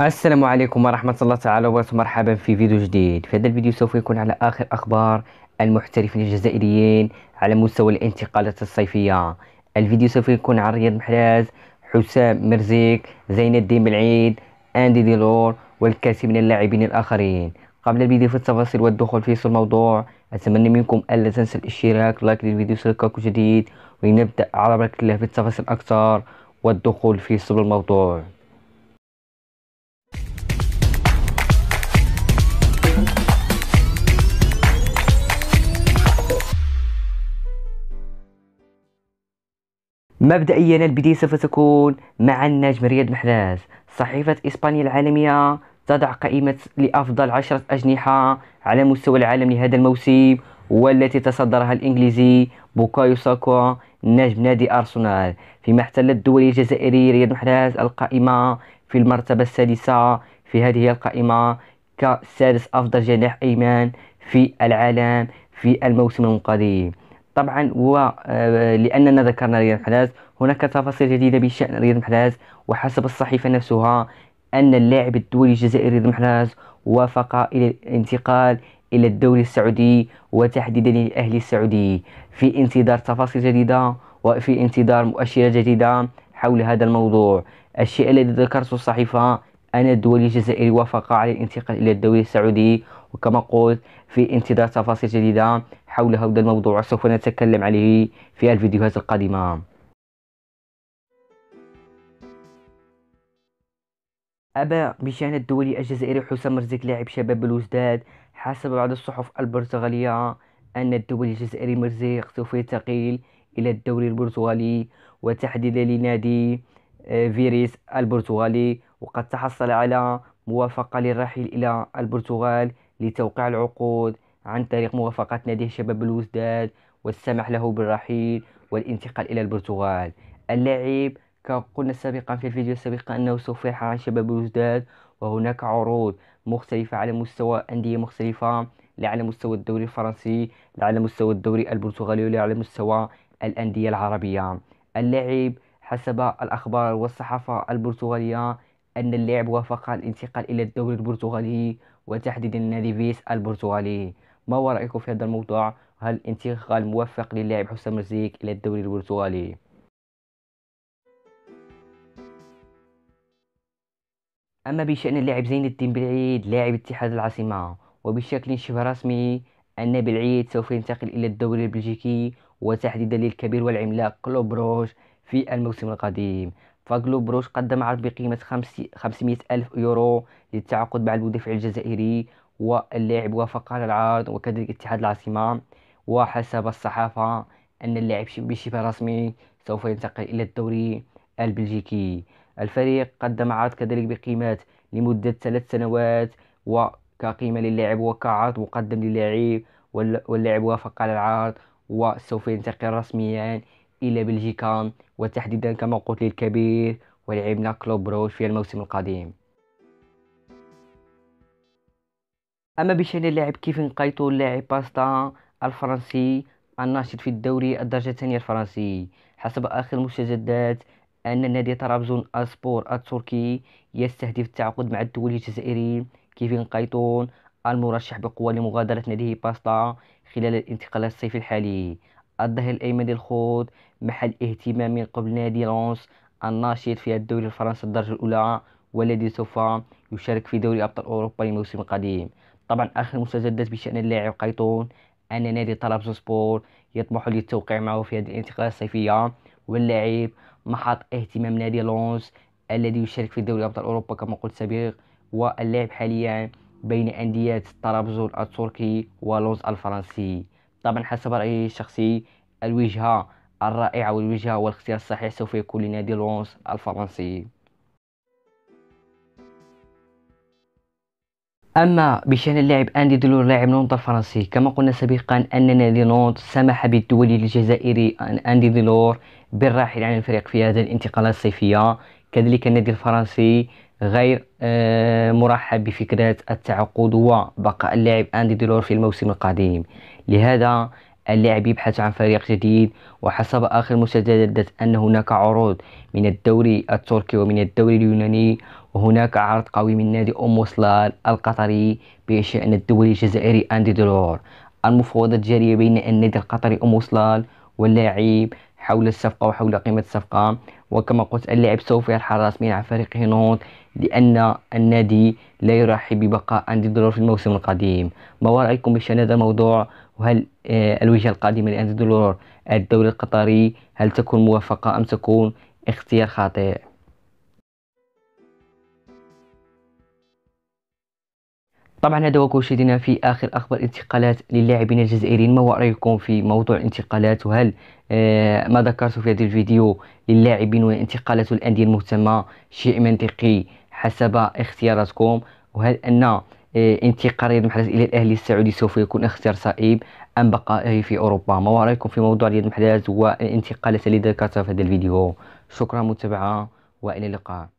السلام عليكم ورحمة الله تعالى وبركاته مرحبا في فيديو جديد في هذا الفيديو سوف يكون على آخر أخبار المحترفين الجزائريين على مستوى الانتقالات الصيفية الفيديو سوف يكون عن رياض محراز حسام مرزيك زين الدين بالعيد أندي ديلور والكثير من اللاعبين الآخرين قبل الفيديو في التفاصيل والدخول في الموضوع أتمنى منكم ألا تنسى الاشتراك لايك للفيديو سلكك جديد ونبدأ على بركة الله في التفاصيل أكثر والدخول في صلب الموضوع مبدئيا البداية سوف تكون مع النجم رياض محراز صحيفة إسبانيا العالمية تضع قائمة لأفضل عشرة أجنحة على مستوى العالم لهذا الموسم والتي تصدرها الإنجليزي بوكايو ساكو نجم نادي أرسنال فيما احتل الدولي الجزائري رياض محراز القائمة في المرتبة السادسة في هذه القائمة كسادس أفضل جناح أيمن في العالم في الموسم القادم طبعا ولأننا آه، ذكرنا رياض محراز هناك تفاصيل جديدة بشأن رياض محراز وحسب الصحيفة نفسها أن اللاعب الدولي الجزائري رياض محراز وافق إلى الانتقال إلى الدوري السعودي وتحديدا الأهلي السعودي في انتظار تفاصيل جديدة وفي انتظار مؤشرات جديدة حول هذا الموضوع الشيء الذي ذكرته الصحيفة أن الدولي الجزائري وافق على الانتقال إلى الدوري السعودي وكما قلت في انتظار تفاصيل جديدة حول هذا الموضوع سوف نتكلم عليه في الفيديوهات القادمة أبا بشأن الدولي الجزائري حسام مرزق لاعب شباب الوزداد حسب بعض الصحف البرتغالية أن الدولي الجزائري مرزق سوف ينتقل إلى الدوري البرتغالي وتحديدا لنادي آه، فيريس البرتغالي وقد تحصل على موافقة للرحيل إلى البرتغال لتوقيع العقود عن طريق موافقة نادي شباب الوزداد والسمح له بالرحيل والانتقال إلى البرتغال اللاعب كقلنا سابقا في الفيديو السابق أنه سوف يرحل عن شباب الوزداد وهناك عروض مختلفة على مستوى أندية مختلفة لا على مستوى الدوري الفرنسي لا على مستوى الدوري البرتغالي ولا على مستوى الأندية العربية اللاعب حسب الأخبار والصحافة البرتغالية أن اللاعب وافق على الانتقال إلى الدوري البرتغالي وتحديدا نادي فيس البرتغالي ما هو رأيكم في هذا الموضوع هل الانتقال موفق للاعب حسام مرزيق إلى الدوري البرتغالي أما بشأن اللاعب زين الدين بالعيد لاعب اتحاد العاصمة وبشكل شبه رسمي أن بالعيد سوف ينتقل إلى الدوري البلجيكي وتحديدا للكبير والعملاق كلوب بروج في الموسم القديم فاغلو بروش قدم عرض بقيمة 500 ألف يورو للتعاقد مع المدافع الجزائري واللاعب وافق على العرض وكذلك اتحاد العاصمة وحسب الصحافة أن اللاعب بشبه رسمي سوف ينتقل إلى الدوري البلجيكي الفريق قدم عرض كذلك بقيمة لمدة ثلاث سنوات وكقيمة للاعب وكعرض مقدم للاعب واللاعب وافق على العرض وسوف ينتقل رسميا إلى بلجيكا وتحديدا كما قلت للكبير ولعبنا كلوب روش في الموسم القديم أما بشأن اللاعب كيف نقيتو اللاعب باستا الفرنسي الناشط في الدوري الدرجة الثانية الفرنسي حسب آخر المستجدات أن نادي طرابزون أسبور التركي يستهدف التعاقد مع الدولي الجزائري كيفين قايتون المرشح بقوة لمغادرة ناديه باستا خلال الانتقالات الصيف الحالي الظهر الأيمن ديال الخوض محل اهتمام من قبل نادي لونس الناشط في الدوري الفرنسي الدرجة الأولى والذي سوف يشارك في دوري أبطال أوروبا الموسم القادم طبعا آخر مستجدات بشأن اللاعب قيطون أن نادي سبور يطمح للتوقيع معه في هذه الانتقالات الصيفية واللاعب محط اهتمام نادي لونس الذي يشارك في دوري أبطال أوروبا كما قلت سابقا واللاعب حاليا بين أندية طرابزون التركي ولونز الفرنسي طبعا حسب رأيي الشخصي الوجهة الرائعة والوجهة والاختيار الصحيح سوف يكون لنادي لونس الفرنسي أما بشأن اللاعب أندي دلور لاعب نونت الفرنسي كما قلنا سابقا أن نادي نونت سمح بالدولي الجزائري أندي دلور بالراحل عن الفريق في هذه الانتقالات الصيفية كذلك النادي الفرنسي غير آه، مرحب بفكرة التعاقد وبقاء اللاعب أندي ديلور في الموسم القادم لهذا اللاعب يبحث عن فريق جديد وحسب آخر مستجدات أن هناك عروض من الدوري التركي ومن الدوري اليوناني وهناك عرض قوي من نادي أم وصلال القطري بشأن الدوري الجزائري أندي ديلور المفاوضات جارية بين النادي القطري أم وصلال واللاعب حول الصفقة وحول قيمة الصفقة وكما قلت اللاعب سوف يرحل رسميا عن فريق هينوت لأن النادي لا يرحب ببقاء أندي دولور في الموسم القادم ما رأيكم بشأن هذا الموضوع وهل آه، الوجهة القادمة لأندي دولور الدوري القطري هل تكون موافقة أم تكون اختيار خاطئ طبعا هذا هو شدنا في اخر اخبار انتقالات للاعبين الجزائريين ما هو رايكم في موضوع الانتقالات وهل آه، ما ذكرت في هذا الفيديو للاعبين وانتقالات الانديه المهتمه شيء منطقي حسب اختياراتكم وهل ان آه، انتقال رياض محرز الى الاهلي السعودي سوف يكون اختيار صائب ام بقائه في اوروبا ما هو رايكم في موضوع رياض محرز والانتقالات اللي ذكرتها في هذا الفيديو شكرا متابعه والى اللقاء